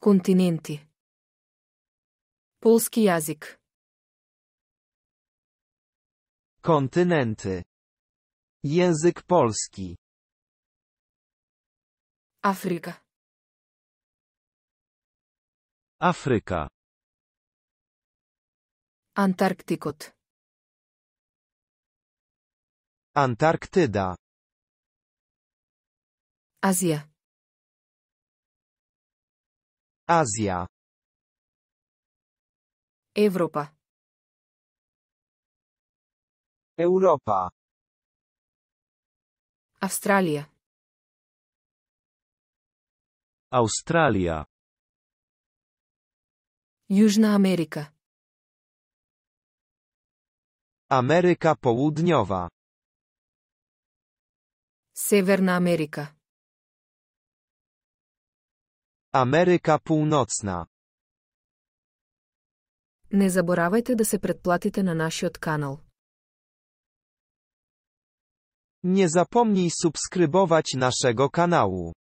Kontinenti. Polski język. Kontynenty. Język polski. Afryka. Afryka. Antarktykot. Antarktyda. Azja. Azja. Europa. Europa. Australia. Australia. Južna Ameryka. Ameryka Południowa. Severna Ameryka. Ameryka Północna. Не заборавайте да се предплатите на нашиот канал. Nie zapomnij subskrybować naszego kanału.